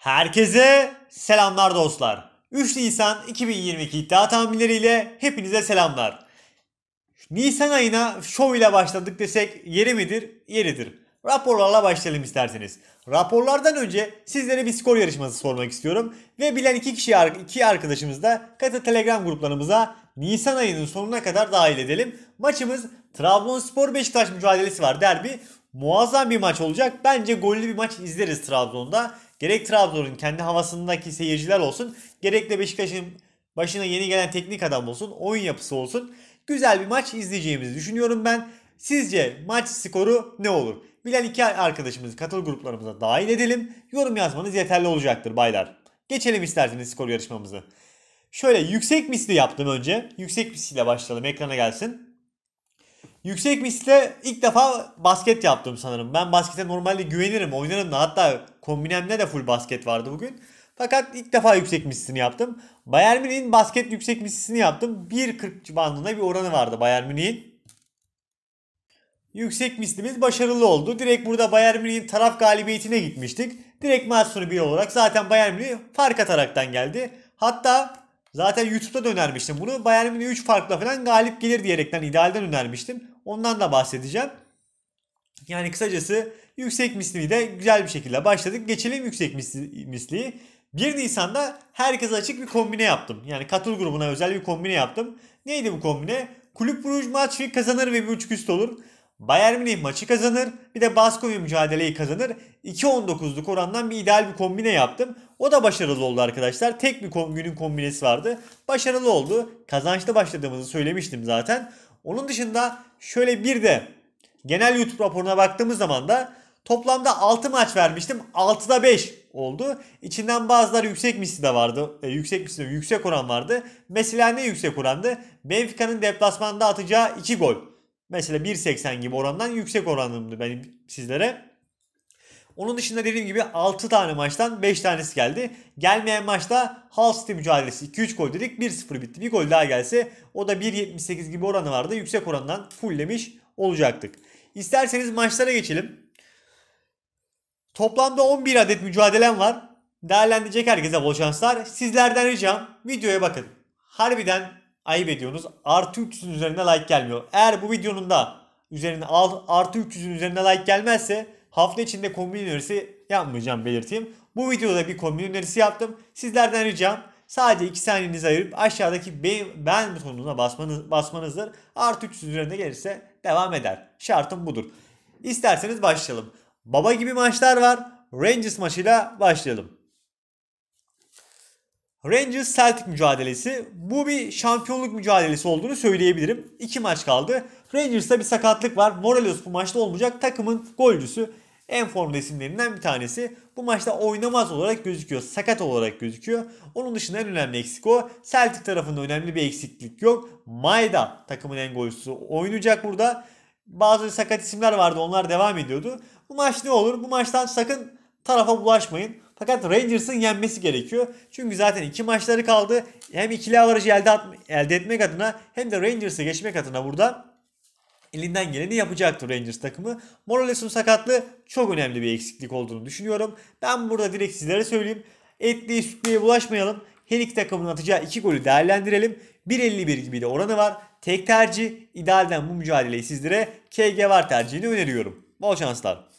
Herkese selamlar dostlar. 3 Nisan 2022 iddia tahminleriyle hepinize selamlar. Nisan ayına şov ile başladık desek yeri midir? Yeridir. Raporlarla başlayalım isterseniz. Raporlardan önce sizlere bir skor yarışması sormak istiyorum. Ve bilen iki kişi iki arkadaşımız da Kata Telegram gruplarımıza Nisan ayının sonuna kadar dahil edelim. Maçımız Trabzonspor Beşiktaş mücadelesi var derbi. Muazzam bir maç olacak. Bence gollü bir maç izleriz Trabzon'da. Gerek Trabzon'un kendi havasındaki seyirciler olsun, gerek de Beşiktaş'ın başına yeni gelen teknik adam olsun, oyun yapısı olsun. Güzel bir maç izleyeceğimizi düşünüyorum ben. Sizce maç skoru ne olur? Bilen iki arkadaşımızı katıl gruplarımıza dahil edelim. Yorum yazmanız yeterli olacaktır baylar. Geçelim isterseniz skor yarışmamızı. Şöyle yüksek misli yaptım önce. Yüksek misliyle başlayalım ekrana gelsin. Yüksek misle ilk defa basket yaptım sanırım. Ben baskete normalde güvenirim, oynarım da hatta kombinemde de full basket vardı bugün. Fakat ilk defa yüksek mislisini yaptım. Bayern Münih'in basket yüksek mislisini yaptım. 1.40 bandında bir oranı vardı Bayern Münih'in. Yüksek mislimiz başarılı oldu. Direkt burada Bayern Münih'in taraf galibiyetine gitmiştik. Direkt maç sonu 1 olarak zaten Bayern Münih fark ataraktan geldi. Hatta zaten YouTube'da da önermiştim bunu. Bayern Münih 3 farkla falan galip gelir diyerekten idealden önermiştim. Ondan da bahsedeceğim. Yani kısacası yüksek misliği de güzel bir şekilde başladık. Geçelim yüksek misliği. 1 Nisan'da herkes açık bir kombine yaptım. Yani katıl grubuna özel bir kombine yaptım. Neydi bu kombine? Kulüp Bruj maçı kazanır ve bir üst olur. Bayern Münih maçı kazanır. Bir de Baskonya mücadeleyi kazanır. 2.19'luk orandan bir ideal bir kombine yaptım. O da başarılı oldu arkadaşlar. Tek bir kom günün kombinesi vardı. Başarılı oldu. Kazançlı başladığımızı söylemiştim zaten. Onun dışında şöyle bir de genel YouTube raporuna baktığımız zaman da toplamda 6 maç vermiştim. 6'da 5 oldu. İçinden bazıları yüksek misli de vardı. E, yüksek misli yüksek oran vardı. Mesela ne yüksek orandı? Benfica'nın deplasmanda atacağı 2 gol. Mesela 1.80 gibi orandan yüksek oranımdı benim sizlere. Onun dışında dediğim gibi 6 tane maçtan 5 tanesi geldi. Gelmeyen maçta Hull City mücadelesi 2-3 gol dedik 1-0 bitti. Bir gol daha gelse o da 1.78 gibi oranı vardı. Yüksek orandan fulllemiş olacaktık. İsterseniz maçlara geçelim. Toplamda 11 adet mücadelem var. Değerlendirecek herkese bol şanslar. Sizlerden ricam videoya bakın. Harbiden ayıp ediyorsunuz. Artı 300'ün üzerine like gelmiyor. Eğer bu videonun da üzerine artı 300'ün üzerine like gelmezse hafta içinde kombin önerisi yapmayacağım belirteyim. Bu videoda bir kombin önerisi yaptım. Sizlerden ricam sadece 2 saniyenizi ayırıp aşağıdaki beğen, beğen butonuna basmanız, basmanızdır. Artı 300 üzerinde gelirse devam eder. Şartım budur. İsterseniz başlayalım. Baba gibi maçlar var. Rangers maçıyla başlayalım. Rangers Celtic mücadelesi. Bu bir şampiyonluk mücadelesi olduğunu söyleyebilirim. İki maç kaldı. Rangers'ta bir sakatlık var. Morelos bu maçta olmayacak. Takımın golcüsü en formda isimlerinden bir tanesi. Bu maçta oynamaz olarak gözüküyor. Sakat olarak gözüküyor. Onun dışında en önemli eksik o. Celtic tarafında önemli bir eksiklik yok. Maeda takımın en golcüsü oynayacak burada. Bazı sakat isimler vardı onlar devam ediyordu. Bu maç ne olur? Bu maçtan sakın tarafa bulaşmayın. Fakat Rangers'ın yenmesi gerekiyor. Çünkü zaten iki maçları kaldı. Hem ikili avarajı elde, elde etmek adına hem de Rangers'ı geçmek adına burada elinden geleni yapacaktır Rangers takımı. Morales'un sakatlığı çok önemli bir eksiklik olduğunu düşünüyorum. Ben burada direkt sizlere söyleyeyim. Etliye sütlüye bulaşmayalım. Her iki takımın atacağı iki golü değerlendirelim. 1.51 gibi de oranı var. Tek tercih idealden bu mücadeleyi sizlere KG var tercihini öneriyorum. Bol şanslar.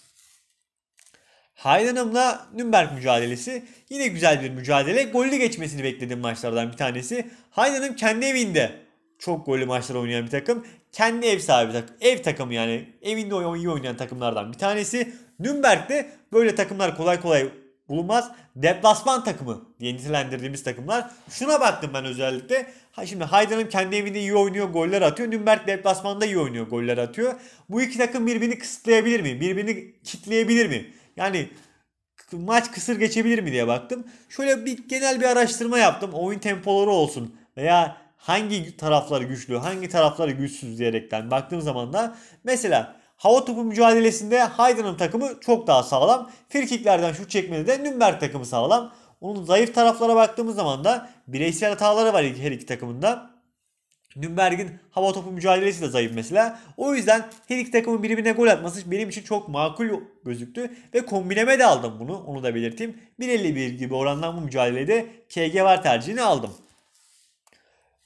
Haydanım'la Nürnberg mücadelesi yine güzel bir mücadele. Gollü geçmesini beklediğim maçlardan bir tanesi. Haydanım kendi evinde çok gollü maçlar oynayan bir takım kendi ev sahibi tak ev takımı yani evinde oyun iyi oynayan takımlardan bir tanesi. Nürnberg'de böyle takımlar kolay kolay bulunmaz. Deplasman takımı diye nitelendirdiğimiz takımlar. Şuna baktım ben özellikle. Ha şimdi Haydar'ın kendi evinde iyi oynuyor, goller atıyor. Nürnberg deplasmanda iyi oynuyor, goller atıyor. Bu iki takım birbirini kısıtlayabilir mi? Birbirini kitleyebilir mi? Yani maç kısır geçebilir mi diye baktım. Şöyle bir genel bir araştırma yaptım. Oyun tempoları olsun veya hangi tarafları güçlü, hangi tarafları güçsüz diyerekten baktığım zaman da mesela hava topu mücadelesinde Hayden'ın takımı çok daha sağlam. Firkiklerden şut çekmede de Nürnberg takımı sağlam. Onun zayıf taraflara baktığımız zaman da bireysel hataları var her iki takımında. Nürnberg'in hava topu mücadelesi de zayıf mesela. O yüzden her iki takımın birbirine gol atması benim için çok makul gözüktü. Ve kombineme de aldım bunu. Onu da belirteyim. 1.51 gibi orandan bu mücadelede KG var tercihini aldım.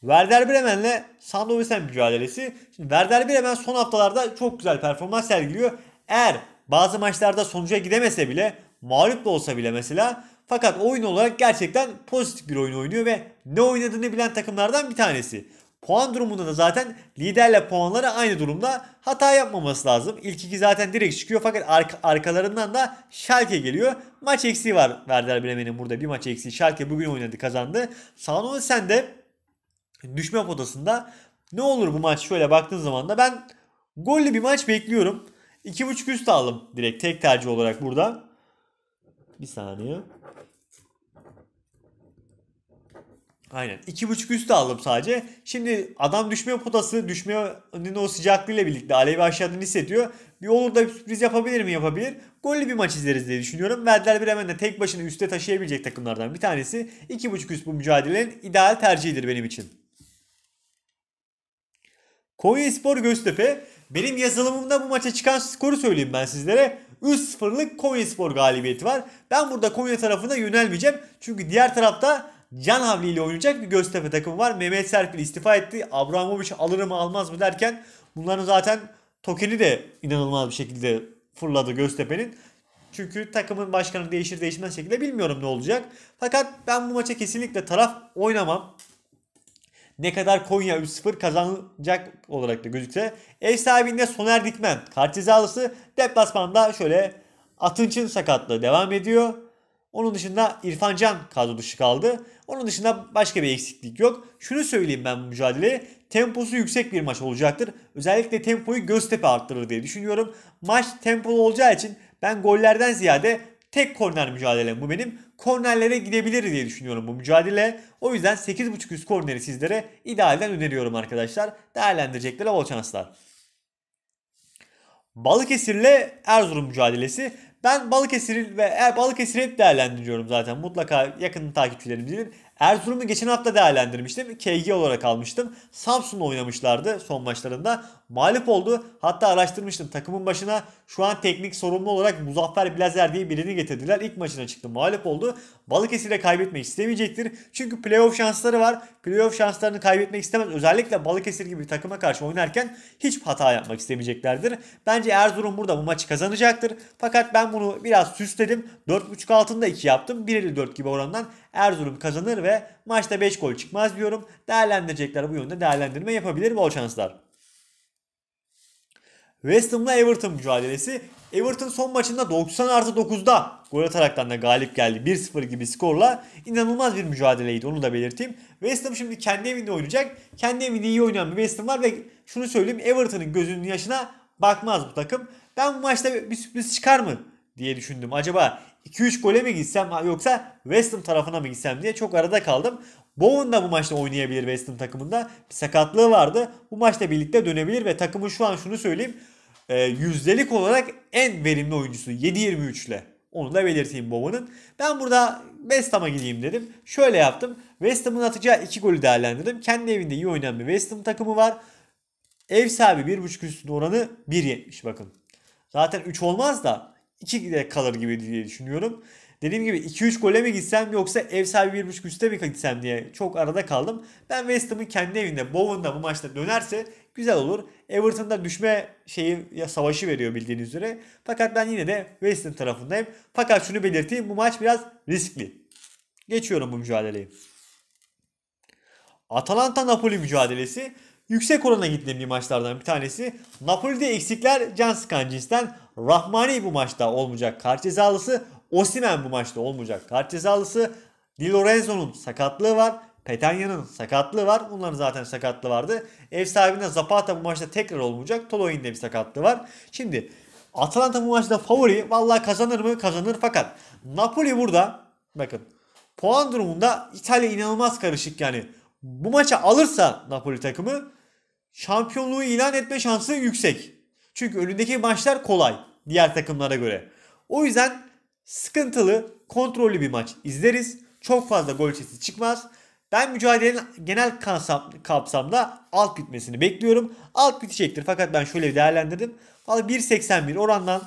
Werder Bremen'le Sandoviç'ten mücadelesi. Şimdi Werder Bremen son haftalarda çok güzel performans sergiliyor. Eğer bazı maçlarda sonuca gidemese bile mağlup da olsa bile mesela fakat oyun olarak gerçekten pozitif bir oyun oynuyor ve ne oynadığını bilen takımlardan bir tanesi. Puan durumunda da zaten liderle puanları aynı durumda hata yapmaması lazım. İlk iki zaten direkt çıkıyor fakat ark- arkalarından da Schalke geliyor. Maç eksiği var Werder Bremen'in burada bir maç eksiği. Schalke bugün oynadı kazandı. Sanonen sen de düşme potasında. Ne olur bu maç şöyle baktığın zaman da ben gollü bir maç bekliyorum. 2.5 üst aldım direkt tek tercih olarak burada. Bir saniye. Aynen. 2.5 üst aldım sadece. Şimdi adam düşme potası düşmenin o sıcaklığıyla birlikte Alevi aşağıdan hissediyor. Bir olur da bir sürpriz yapabilir mi? Yapabilir. Gollü bir maç izleriz diye düşünüyorum. Verdiler bir hemen de tek başına üste taşıyabilecek takımlardan bir tanesi. 2.5 üst bu mücadelenin ideal tercihidir benim için. Konya Spor Göztepe. Benim yazılımımda bu maça çıkan skoru söyleyeyim ben sizlere. 3-0'lık Spor galibiyeti var. Ben burada Konya tarafına yönelmeyeceğim. Çünkü diğer tarafta Can Havli ile oynayacak bir Göztepe takımı var. Mehmet Serpil istifa etti. Abramovic alır mı almaz mı derken bunların zaten tokeni de inanılmaz bir şekilde fırladı Göztepe'nin. Çünkü takımın başkanı değişir değişmez şekilde bilmiyorum ne olacak. Fakat ben bu maça kesinlikle taraf oynamam. Ne kadar Konya 3-0 kazanacak olarak da gözükse. Ev sahibinde Soner Dikmen. Kart cezalısı deplasmanda şöyle Atınç'ın sakatlığı devam ediyor. Onun dışında İrfan Can kadro dışı kaldı. Onun dışında başka bir eksiklik yok. Şunu söyleyeyim ben bu mücadeleye. Temposu yüksek bir maç olacaktır. Özellikle tempoyu Göztepe arttırır diye düşünüyorum. Maç tempolu olacağı için ben gollerden ziyade tek korner mücadelem bu benim. Kornerlere gidebilir diye düşünüyorum bu mücadele. O yüzden 8.5 üst korneri sizlere idealden öneriyorum arkadaşlar. Değerlendireceklere bol şanslar. balıkesir ile Erzurum mücadelesi. Ben Balıkesir ve e, Balıkesir'i hep değerlendiriyorum zaten. Mutlaka yakın takipçilerimiz bilir. Erzurum'u geçen hafta değerlendirmiştim. KG olarak almıştım. Samsun oynamışlardı son maçlarında. Mağlup oldu. Hatta araştırmıştım takımın başına. Şu an teknik sorumlu olarak Muzaffer Blazer diye birini getirdiler. İlk maçına çıktı. Mağlup oldu. Balıkesir'e kaybetmek istemeyecektir. Çünkü playoff şansları var. Playoff şanslarını kaybetmek istemez. Özellikle Balıkesir gibi bir takıma karşı oynarken hiç hata yapmak istemeyeceklerdir. Bence Erzurum burada bu maçı kazanacaktır. Fakat ben bunu biraz süsledim. 4.5 altında 2 yaptım. 1.54 gibi orandan Erzurum kazanır ve maçta 5 gol çıkmaz diyorum. Değerlendirecekler bu yönde değerlendirme yapabilir bol şanslar. West Ham'la Everton mücadelesi. Everton son maçında 90 artı 9'da gol ataraktan da galip geldi. 1-0 gibi skorla inanılmaz bir mücadeleydi onu da belirteyim. West Ham şimdi kendi evinde oynayacak. Kendi evinde iyi oynayan bir West Ham var ve şunu söyleyeyim Everton'ın gözünün yaşına bakmaz bu takım. Ben bu maçta bir sürpriz çıkar mı diye düşündüm. Acaba 2-3 gole mi gitsem yoksa West Ham tarafına mı gitsem diye çok arada kaldım. Bowen da bu maçta oynayabilir West Ham takımında. Bir sakatlığı vardı. Bu maçta birlikte dönebilir ve takımın şu an şunu söyleyeyim. E, yüzdelik olarak en verimli oyuncusu 7-23 ile. Onu da belirteyim Bowen'ın. Ben burada West Ham'a gideyim dedim. Şöyle yaptım. West Ham'ın atacağı 2 golü değerlendirdim. Kendi evinde iyi oynayan bir West Ham takımı var. Ev sahibi 1.5 üstünde oranı 1.70 bakın. Zaten 3 olmaz da 2'de kalır gibi diye düşünüyorum. Dediğim gibi 2-3 gole mi gitsem yoksa ev sahibi 1.5 üstte mi gitsem diye çok arada kaldım. Ben West Ham'ın kendi evinde Bowen'da bu maçta dönerse güzel olur. Everton'da düşme şeyi ya savaşı veriyor bildiğiniz üzere. Fakat ben yine de West Ham tarafındayım. Fakat şunu belirteyim bu maç biraz riskli. Geçiyorum bu mücadeleyi. Atalanta Napoli mücadelesi yüksek orana gittiğim bir maçlardan bir tanesi. Napoli'de eksikler can sıkan cinsten. Rahmani bu maçta olmayacak kart cezalısı. Osimen bu maçta olmayacak kart cezalısı. Di Lorenzo'nun sakatlığı var. Petanya'nın sakatlığı var. Bunların zaten sakatlığı vardı. Ev sahibinde Zapata bu maçta tekrar olmayacak. Toloy'un de bir sakatlığı var. Şimdi Atalanta bu maçta favori. Vallahi kazanır mı? Kazanır fakat Napoli burada bakın puan durumunda İtalya inanılmaz karışık yani bu maçı alırsa Napoli takımı şampiyonluğu ilan etme şansı yüksek. Çünkü önündeki maçlar kolay diğer takımlara göre. O yüzden sıkıntılı, kontrollü bir maç izleriz. Çok fazla gol çesi çıkmaz. Ben mücadelenin genel kapsam, kapsamda alt bitmesini bekliyorum. Alt bitecektir fakat ben şöyle bir değerlendirdim. Valla 1.81 orandan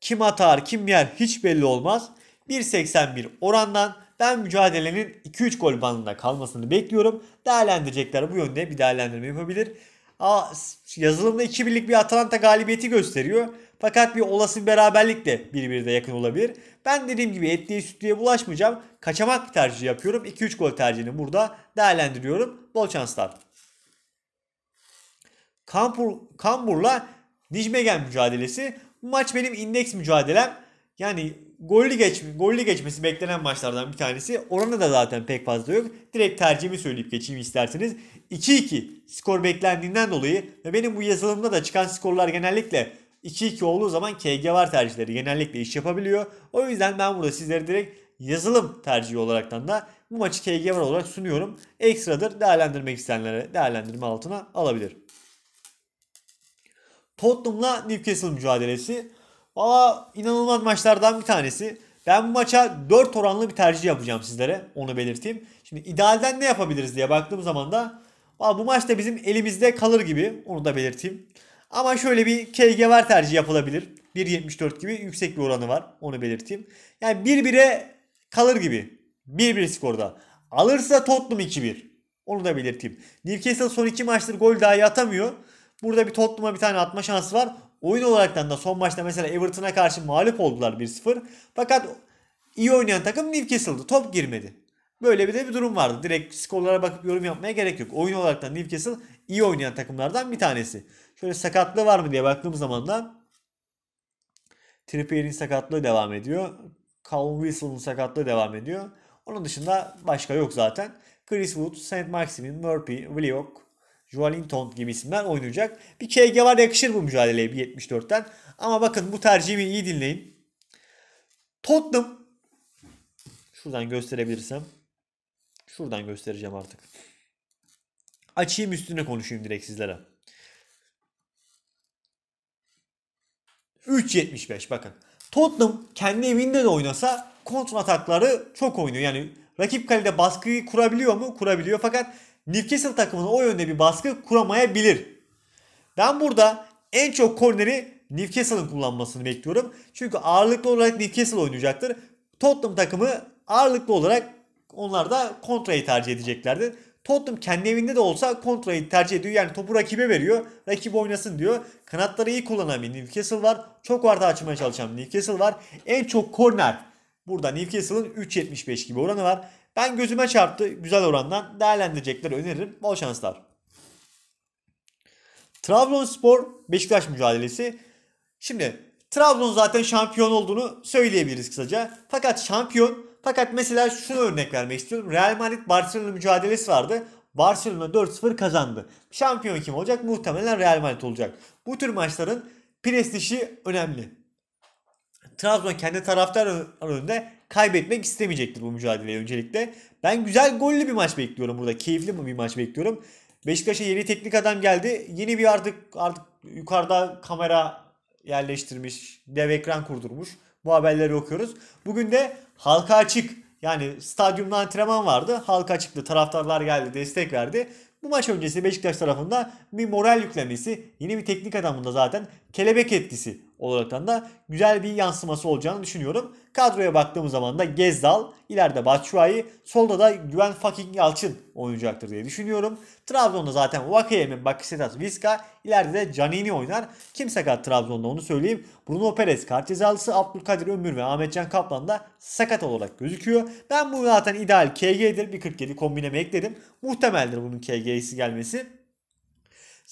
kim atar kim yer hiç belli olmaz. 1.81 orandan ben mücadelenin 2-3 gol bandında kalmasını bekliyorum. Değerlendirecekler bu yönde bir değerlendirme yapabilir. Aa, yazılımda 2 birlik bir Atalanta galibiyeti gösteriyor. Fakat bir olası bir beraberlik de birbirine yakın olabilir. Ben dediğim gibi etliye sütlüye bulaşmayacağım. Kaçamak tercihi yapıyorum. 2-3 gol tercihini burada değerlendiriyorum. Bol şanslar. Kampur, Kambur'la Nijmegen mücadelesi. Bu maç benim indeks mücadelem. Yani Gollü, geç, gollü geçmesi beklenen maçlardan bir tanesi. Oranı da zaten pek fazla yok. Direkt tercihimi söyleyip geçeyim isterseniz. 2-2 skor beklendiğinden dolayı ve benim bu yazılımda da çıkan skorlar genellikle 2-2 olduğu zaman KG var tercihleri genellikle iş yapabiliyor. O yüzden ben burada sizlere direkt yazılım tercihi olaraktan da bu maçı KG var olarak sunuyorum. Ekstradır değerlendirmek isteyenlere değerlendirme altına alabilir. Tottenham'la Newcastle mücadelesi. Valla inanılmaz maçlardan bir tanesi. Ben bu maça 4 oranlı bir tercih yapacağım sizlere. Onu belirteyim. Şimdi idealden ne yapabiliriz diye baktığım zaman da valla bu maçta bizim elimizde kalır gibi. Onu da belirteyim. Ama şöyle bir KG var tercih yapılabilir. 1.74 gibi yüksek bir oranı var. Onu belirteyim. Yani 1-1'e kalır gibi. 1-1 skorda. Alırsa Tottenham 2-1. Onu da belirteyim. Newcastle son 2 maçtır gol dahi atamıyor. Burada bir Tottenham'a bir tane atma şansı var. Oyun olarak da son maçta mesela Everton'a karşı mağlup oldular 1-0. Fakat iyi oynayan takım Newcastle'dı. Top girmedi. Böyle bir de bir durum vardı. Direkt skorlara bakıp yorum yapmaya gerek yok. Oyun olarak da Newcastle iyi oynayan takımlardan bir tanesi. Şöyle sakatlığı var mı diye baktığım zaman da Trippier'in sakatlığı devam ediyor. Calvin Wilson'un sakatlığı devam ediyor. Onun dışında başka yok zaten. Chris Wood, St. Maximin, Murphy, Willock, Joelinton gibi isimler oynayacak. Bir KG var yakışır bu mücadeleye bir 74'ten. Ama bakın bu tercihimi iyi dinleyin. Tottenham şuradan gösterebilirsem şuradan göstereceğim artık. Açayım üstüne konuşayım direkt sizlere. 3.75 bakın. Tottenham kendi evinde de oynasa kontra atakları çok oynuyor. Yani rakip kalede baskıyı kurabiliyor mu? Kurabiliyor fakat Newcastle takımının o yönde bir baskı kuramayabilir. Ben burada en çok korneri Newcastle'ın kullanmasını bekliyorum. Çünkü ağırlıklı olarak Newcastle oynayacaktır. Tottenham takımı ağırlıklı olarak onlar da kontrayı tercih edeceklerdir. Tottenham kendi evinde de olsa kontrayı tercih ediyor. Yani topu rakibe veriyor. Rakip oynasın diyor. Kanatları iyi kullanan bir Newcastle var. Çok vardı açmaya çalışan bir Newcastle var. En çok korner. Burada Newcastle'ın 3.75 gibi oranı var. Ben gözüme çarptı güzel orandan değerlendirecekler öneririm. Bol şanslar. Trabzonspor Beşiktaş mücadelesi. Şimdi Trabzon zaten şampiyon olduğunu söyleyebiliriz kısaca. Fakat şampiyon fakat mesela şunu örnek vermek istiyorum. Real Madrid Barcelona mücadelesi vardı. Barcelona 4-0 kazandı. Şampiyon kim olacak? Muhtemelen Real Madrid olacak. Bu tür maçların prestiji önemli. Trabzon kendi taraftar önünde kaybetmek istemeyecektir bu mücadeleyi öncelikle. Ben güzel gollü bir maç bekliyorum burada. Keyifli mi bir maç bekliyorum. Beşiktaş'a yeni teknik adam geldi. Yeni bir artık artık yukarıda kamera yerleştirmiş, dev ekran kurdurmuş. Bu haberleri okuyoruz. Bugün de halka açık yani stadyumda antrenman vardı. Halka açıktı. Taraftarlar geldi, destek verdi. Bu maç öncesi Beşiktaş tarafında bir moral yüklemesi, yeni bir teknik adamında zaten kelebek etkisi olaraktan da güzel bir yansıması olacağını düşünüyorum. Kadroya baktığımız zaman da Gezdal, ileride Batshuayi, solda da Güven fucking Yalçın oynayacaktır diye düşünüyorum. Trabzon'da zaten Vakayemi, Bakisetas, Vizca, ileride de Canini oynar. Kim sakat Trabzon'da onu söyleyeyim. Bruno Perez kart cezalısı, Abdülkadir Ömür ve Ahmetcan Kaplan da sakat olarak gözüküyor. Ben bunu zaten ideal KG'dir. Bir 47 kombineme ekledim. Muhtemeldir bunun KG'si gelmesi.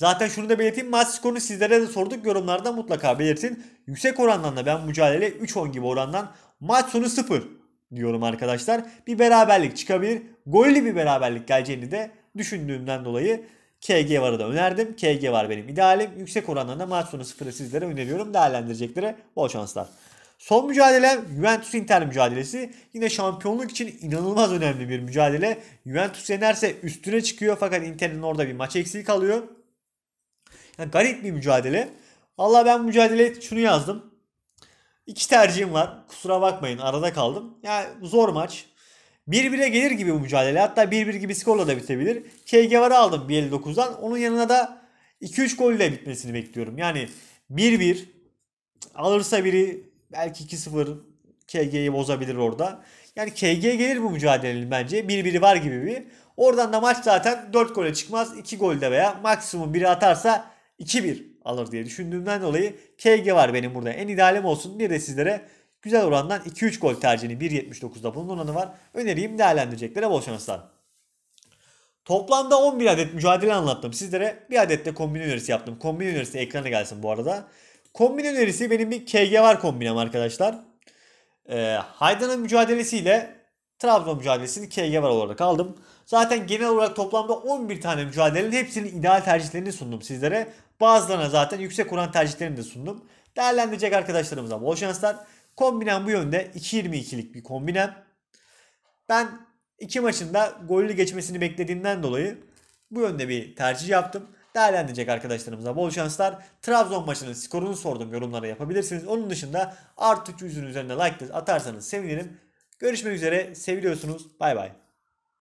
Zaten şunu da belirteyim maç skorunu sizlere de sorduk yorumlarda mutlaka belirtin. Yüksek orandan da ben mücadele 3-10 gibi orandan maç sonu 0 diyorum arkadaşlar. Bir beraberlik çıkabilir. Gollü bir beraberlik geleceğini de düşündüğümden dolayı KG varı da önerdim. KG var benim idealim. Yüksek orandan da maç sonu 0'ı sizlere öneriyorum. Değerlendireceklere bol şanslar. Son mücadele Juventus Inter mücadelesi. Yine şampiyonluk için inanılmaz önemli bir mücadele. Juventus yenerse üstüne çıkıyor fakat Inter'in orada bir maç eksiği kalıyor. Yani garip bir mücadele. Allah ben mücadele şunu yazdım. İki tercihim var. Kusura bakmayın arada kaldım. Yani zor maç. 1-1'e gelir gibi bu mücadele. Hatta 1-1 gibi skorla da bitebilir. KG var aldım 1.59'dan. Onun yanına da 2-3 gol ile bitmesini bekliyorum. Yani 1-1 alırsa biri belki 2-0 KG'yi bozabilir orada. Yani KG gelir bu mücadelenin bence. 1-1'i var gibi bir. Oradan da maç zaten 4 gole çıkmaz. 2 golde veya maksimum biri atarsa 2-1 alır diye düşündüğümden dolayı KG var benim burada. En idealim olsun. Bir de sizlere güzel orandan 2-3 gol tercihini 1.79'da bunun oranı var. Öneriyim değerlendireceklere bol şanslar. Toplamda 11 adet mücadele anlattım. Sizlere bir adet de kombin önerisi yaptım. Kombin önerisi ekrana gelsin bu arada. Kombin önerisi benim bir KG var kombinem arkadaşlar. Ee, Haydan'ın mücadelesiyle Trabzon mücadelesini KG var olarak aldım. Zaten genel olarak toplamda 11 tane mücadelenin hepsinin ideal tercihlerini sundum sizlere. Bazılarına zaten yüksek oran tercihlerini de sundum. Değerlendirecek arkadaşlarımıza bol şanslar. Kombinem bu yönde 2.22'lik bir kombinem. Ben iki maçında gollü geçmesini beklediğinden dolayı bu yönde bir tercih yaptım. Değerlendirecek arkadaşlarımıza bol şanslar. Trabzon maçının skorunu sordum yorumlara yapabilirsiniz. Onun dışında artık yüzün üzerine like atarsanız sevinirim. Görüşmek üzere. Seviliyorsunuz. Bay bay.